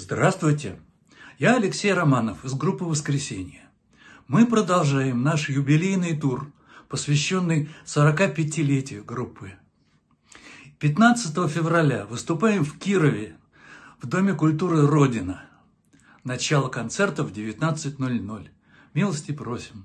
Здравствуйте! Я Алексей Романов из группы «Воскресенье». Мы продолжаем наш юбилейный тур, посвященный 45-летию группы. 15 февраля выступаем в Кирове, в Доме культуры «Родина». Начало концерта в 19.00. Милости просим!